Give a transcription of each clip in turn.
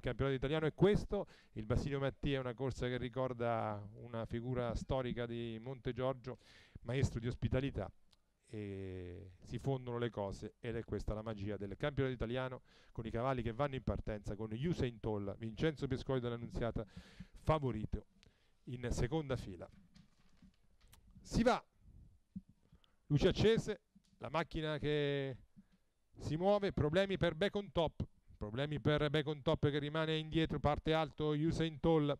campionato italiano è questo, il Basilio Mattia è una corsa che ricorda una figura storica di Monte Giorgio, maestro di ospitalità e si fondono le cose ed è questa la magia del campionato italiano con i cavalli che vanno in partenza con Usain Toll, Vincenzo Pescoli dell'Annunziata favorito in seconda fila. Si va, luci accese, la macchina che si muove, problemi per Bacon Top, problemi per Becon Top che rimane indietro, parte alto Usain Toll.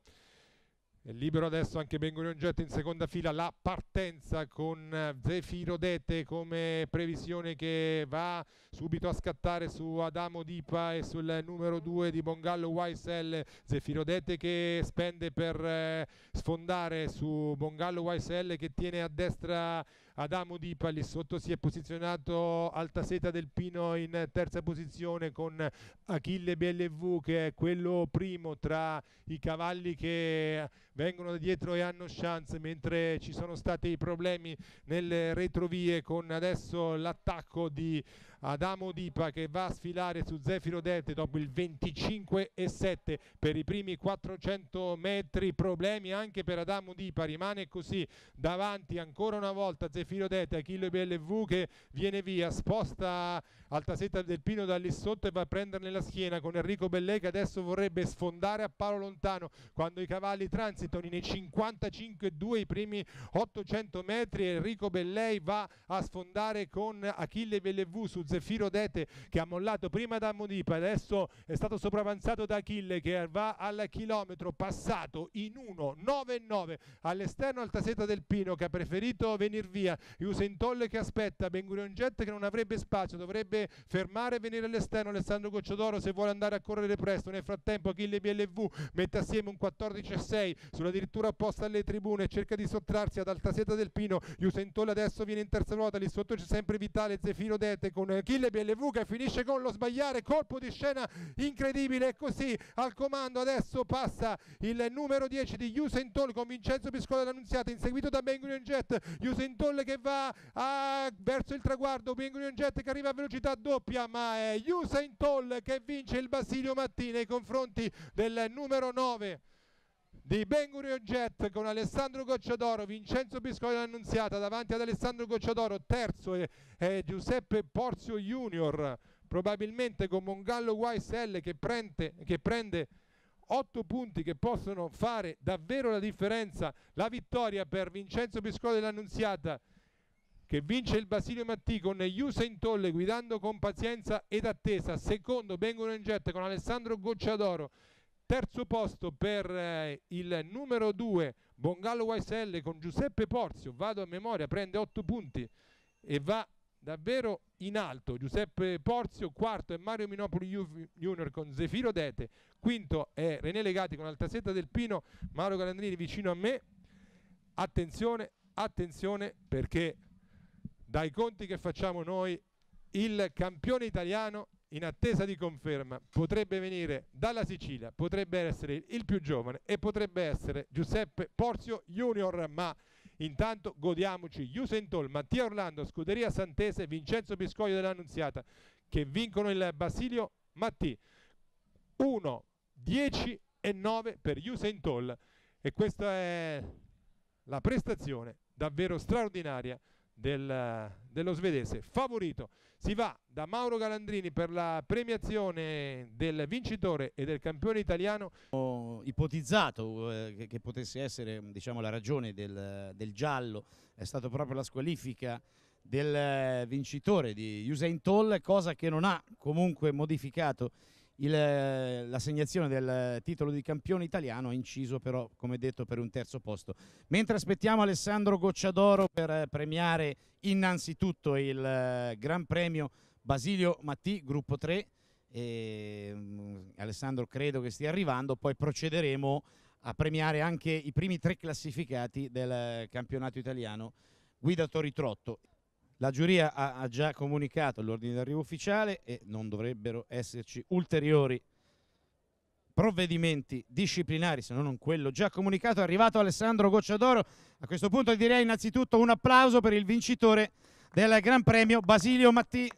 È libero adesso anche Bengurion Jet in seconda fila, la partenza con eh, Zefiro Dete come previsione che va subito a scattare su Adamo Dipa e sul numero 2 di Bongallo YSL. Zefiro Dete che spende per eh, sfondare su Bongallo YSL che tiene a destra Adamo Di Pali sotto si è posizionato alta seta del Pino in terza posizione con Achille BLV che è quello primo tra i cavalli che vengono da dietro e hanno chance mentre ci sono stati i problemi nelle retrovie con adesso l'attacco di Adamo Dipa che va a sfilare su Zefiro Dette dopo il 25 e 7 per i primi 400 metri problemi anche per Adamo Dipa rimane così davanti ancora una volta Zefiro filo d'Eta, Achille BLV che viene via, sposta Altasetta del Pino da lì sotto e va a prenderne la schiena con Enrico Bellè che adesso vorrebbe sfondare a palo lontano quando i cavalli transitano nei 55-2 i primi 800 metri Enrico Bellei va a sfondare con Achille Bellevù su Zeffiro Dete che ha mollato prima da Modipa adesso è stato sopravanzato da Achille che va al chilometro passato in 1-9-9 all'esterno Altasetta del Pino che ha preferito venire via Almeria, Usain che aspetta, Bengurion Jet che non avrebbe spazio, dovrebbe fermare e venire all'esterno Alessandro Gocciodoro se vuole andare a correre presto, nel frattempo Achille BLV mette assieme un 14-6 sull'addirittura dirittura apposta alle tribune, cerca di sottrarsi ad alta seta del Pino, Usain adesso viene in terza ruota, lì sotto c'è sempre Vitale, Zefiro Dete con Achille BLV che finisce con lo sbagliare, colpo di scena incredibile è così al comando adesso passa il numero 10 di Usain Tolle con Vincenzo Piscola l'annunziata, inseguito da Bengurion Jet, Usain Tolle che va a, verso il traguardo, Pinguino Jet che arriva a velocità doppia, ma è Usain Toll che vince il Basilio Mattina nei confronti del numero 9 di Ben Jet con Alessandro Gocciadoro, Vincenzo Piscoli annunziata davanti ad Alessandro Gocciadoro, terzo è, è Giuseppe Porzio Junior, probabilmente con Mongallo YSL che prende, che prende 8 punti che possono fare davvero la differenza, la vittoria per Vincenzo Piscoli dell'Annunziata che vince il Basilio Mattì con Iusa tolle guidando con pazienza ed attesa, secondo vengono in jet con Alessandro Gocciadoro, terzo posto per eh, il numero 2 Bongallo YSL con Giuseppe Porzio, vado a memoria, prende 8 punti e va davvero in alto Giuseppe Porzio, quarto è Mario Minopoli Junior con Zefiro Dete, quinto è René Legati con Altasetta del Pino, Mauro Calandrini vicino a me, attenzione, attenzione perché dai conti che facciamo noi, il campione italiano in attesa di conferma potrebbe venire dalla Sicilia, potrebbe essere il più giovane e potrebbe essere Giuseppe Porzio Junior, ma intanto godiamoci Jusentol, Mattia Orlando, Scuderia Santese, Vincenzo Biscoglio dell'Annunziata che vincono il Basilio Matti 1, 10 e 9 per Jusentol e questa è la prestazione davvero straordinaria del, dello svedese favorito. Si va da Mauro Galandrini per la premiazione del vincitore e del campione italiano. Ho ipotizzato eh, che, potesse essere diciamo, la ragione del, del, giallo, è stata proprio la squalifica del eh, vincitore di Usain Toll, cosa che non ha comunque modificato eh, l'assegnazione del titolo di campione italiano ha inciso però, come detto, per un terzo posto. Mentre aspettiamo Alessandro Gocciadoro per eh, premiare innanzitutto il eh, Gran Premio Basilio Matti, gruppo 3, e, mm, Alessandro credo che stia arrivando, poi procederemo a premiare anche i primi tre classificati del campionato italiano guida Tori Trotto. La giuria ha, ha già comunicato l'ordine d'arrivo ufficiale e non dovrebbero esserci ulteriori provvedimenti disciplinari, se non quello già comunicato. È arrivato Alessandro Gocciadoro. A questo punto direi innanzitutto un applauso per il vincitore del Gran Premio Basilio Matti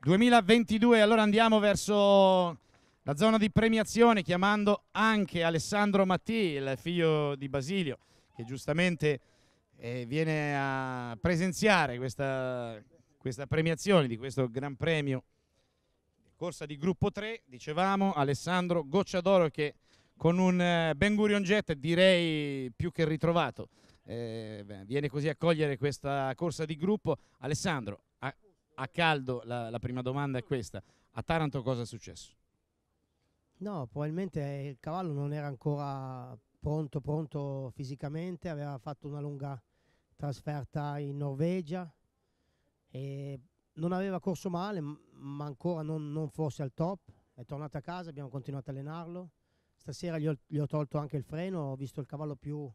2022. Allora andiamo verso la zona di premiazione chiamando anche Alessandro Matti, il figlio di Basilio, che giustamente e viene a presenziare questa, questa premiazione di questo Gran Premio corsa di gruppo 3, dicevamo, Alessandro Gocciadoro che con un eh, Ben Gurion Jet direi più che ritrovato eh, viene così a cogliere questa corsa di gruppo. Alessandro, a, a caldo la, la, prima domanda è questa, a Taranto cosa è successo? No, probabilmente il cavallo non era ancora pronto, pronto fisicamente, aveva fatto una lunga trasferta in Norvegia e non aveva corso male, ma ancora non, non fosse al top. È tornato a casa, abbiamo continuato a allenarlo. Stasera gli ho, gli ho tolto anche il freno, ho visto il cavallo più,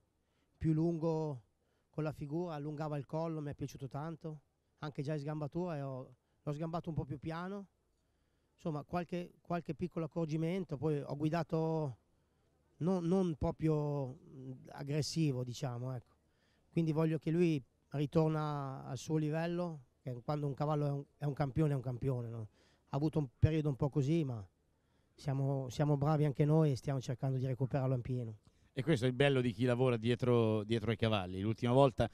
più lungo con la figura, allungava il collo, mi è piaciuto tanto. Anche già in sgambatura l'ho sgambato un po' più piano. Insomma, qualche, qualche piccolo accorgimento. Poi ho guidato non, non proprio aggressivo, diciamo. Ecco. Quindi voglio che lui ritorna al suo livello, che quando un cavallo è un, è un campione è un campione. No? Ha avuto un periodo un po' così, ma siamo, siamo bravi anche noi e stiamo cercando di recuperarlo in pieno. E questo è il bello di chi lavora dietro, dietro ai cavalli. L'ultima volta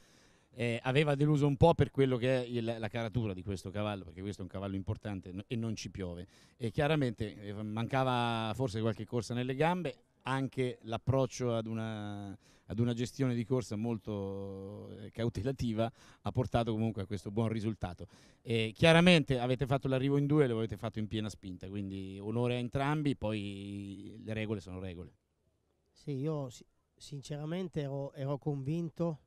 eh, aveva deluso un po' per quello che è il, la caratura di questo cavallo, perché questo è un cavallo importante e non ci piove. E chiaramente eh, mancava forse qualche corsa nelle gambe, anche l'approccio ad una, ad una, gestione di corsa molto eh, cautelativa ha portato comunque a questo buon risultato. E chiaramente avete fatto l'arrivo in due e lo avete fatto in piena spinta, quindi onore a entrambi, poi le regole sono regole. Sì, io sinceramente ero, ero convinto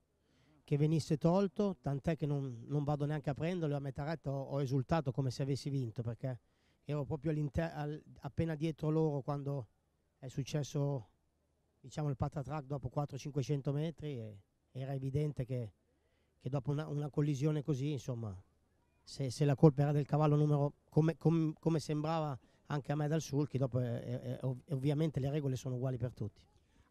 che venisse tolto, tant'è che non, non, vado neanche a prenderlo, a metà retta ho, ho esultato come se avessi vinto perché ero proprio all, appena dietro loro quando è successo diciamo, il patatrac dopo 400-500 metri e era evidente che, che dopo una, una, collisione così, insomma, se, se, la colpa era del cavallo numero, come, com, come sembrava anche a me dal sulchi, dopo è, è, è, ovviamente le regole sono uguali per tutti.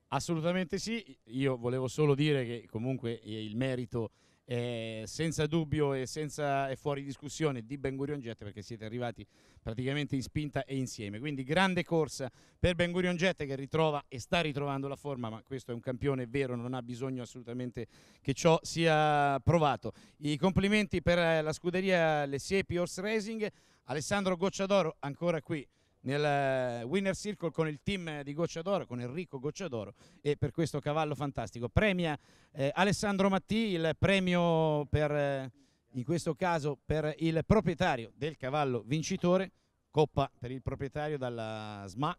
Assolutamente sì, io volevo solo dire che comunque eh, il merito eh, senza dubbio e senza e fuori discussione di Ben Gurion Jet perché siete arrivati praticamente in spinta e insieme. Quindi grande corsa per Ben Gurion Jet che ritrova e sta ritrovando la forma, ma questo è un campione vero, non ha bisogno assolutamente che ciò sia provato. I complimenti per eh, la scuderia Le Siepi Horse Racing, Alessandro Gocciadoro ancora qui nel eh, Winner Circle con il team di Gocciadoro, con Enrico Gocciadoro e per questo cavallo fantastico. Premia eh, Alessandro Matti il premio per, eh, in questo caso per il proprietario del cavallo vincitore, coppa per il proprietario dalla SMA,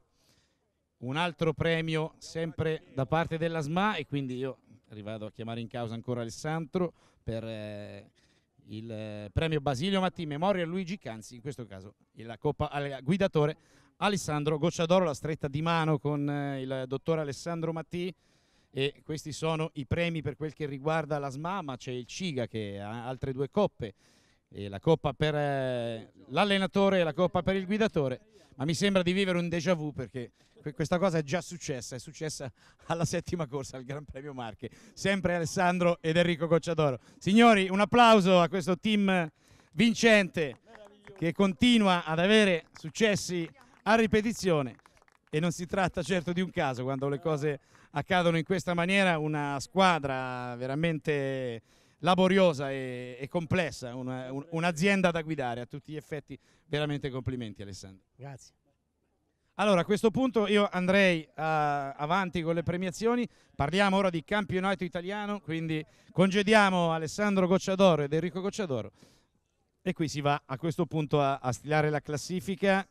un altro premio sempre da parte della SMA e quindi io arrivato a chiamare in causa ancora Alessandro per... Eh, il eh, premio Basilio Matti Memoria Luigi Canzi, in questo caso la Coppa al Guidatore Alessandro Gocciadoro, la stretta di mano con eh, il dottor Alessandro Matti e questi sono i premi per quel che riguarda la SMA, ma c'è il Ciga che ha altre due coppe e la coppa per eh, l'allenatore e la coppa per il guidatore, ma mi sembra di vivere un déjà vu perché questa cosa è già successa, è successa alla settima corsa al Gran Premio Marche, sempre Alessandro ed Enrico Gocciadoro. Signori, un applauso a questo team vincente che continua ad avere successi a ripetizione e non si tratta certo di un caso quando le cose accadono in questa maniera, una squadra veramente laboriosa e, e complessa, una, un, un'azienda da guidare a tutti gli effetti. Veramente complimenti Alessandro. Grazie. Allora, a questo punto io andrei uh, avanti con le premiazioni. Parliamo ora di campionato italiano, quindi congediamo Alessandro Gocciadoro ed Enrico Gocciadoro. E qui si va a questo punto a, a stilare la classifica.